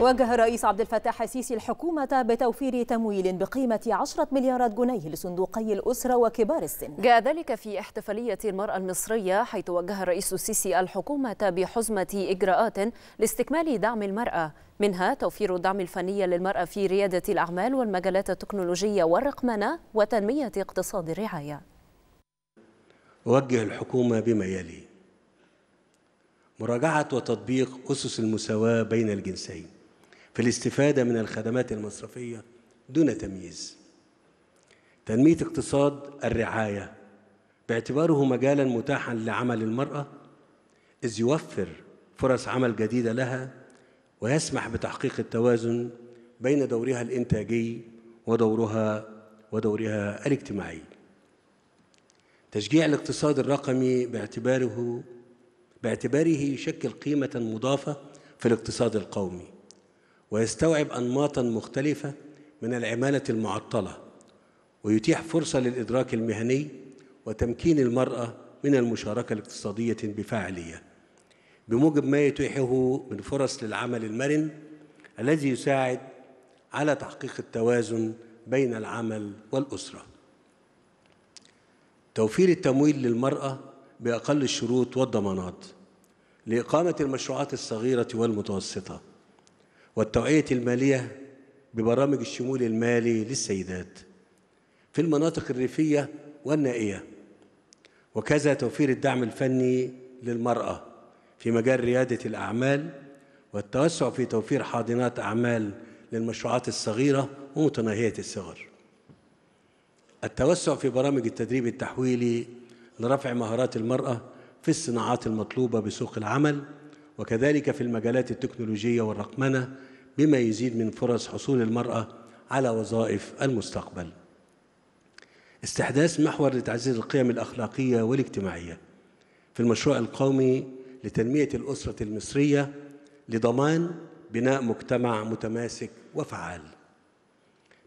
وجه الرئيس عبد الفتاح السيسي الحكومة بتوفير تمويل بقيمة 10 مليارات جنيه لصندوقي الأسرة وكبار السن جاء ذلك في احتفالية المرأة المصرية حيث وجه الرئيس السيسي الحكومة بحزمة إجراءات لاستكمال دعم المرأة منها توفير الدعم الفني للمرأة في ريادة الأعمال والمجالات التكنولوجية والرقمنة وتنمية اقتصاد الرعاية وجه الحكومة بما يلي مراجعة وتطبيق أسس المساواة بين الجنسين في الاستفادة من الخدمات المصرفية دون تمييز تنمية اقتصاد الرعاية باعتباره مجالا متاحا لعمل المرأة إذ يوفر فرص عمل جديدة لها ويسمح بتحقيق التوازن بين دورها الإنتاجي ودورها ودورها الاجتماعي تشجيع الاقتصاد الرقمي باعتباره باعتباره يشكل قيمة مضافة في الاقتصاد القومي ويستوعب أنماطا مختلفة من العمالة المعطلة ويتيح فرصة للإدراك المهني وتمكين المرأة من المشاركة الاقتصادية بفاعلية بموجب ما يتيحه من فرص للعمل المرن الذي يساعد على تحقيق التوازن بين العمل والأسرة توفير التمويل للمرأة بأقل الشروط والضمانات لإقامة المشروعات الصغيرة والمتوسطة والتوعية المالية ببرامج الشمول المالي للسيدات في المناطق الريفية والنائية وكذا توفير الدعم الفني للمرأة في مجال ريادة الأعمال والتوسع في توفير حاضنات أعمال للمشروعات الصغيرة ومتناهية الصغر التوسع في برامج التدريب التحويلي لرفع مهارات المرأة في الصناعات المطلوبة بسوق العمل وكذلك في المجالات التكنولوجية والرقمنة بما يزيد من فرص حصول المرأة على وظائف المستقبل استحداث محور لتعزيز القيم الأخلاقية والاجتماعية في المشروع القومي لتنمية الأسرة المصرية لضمان بناء مجتمع متماسك وفعال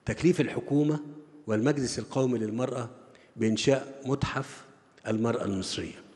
تكليف الحكومة والمجلس القومي للمرأة بإنشاء متحف المرأة المصرية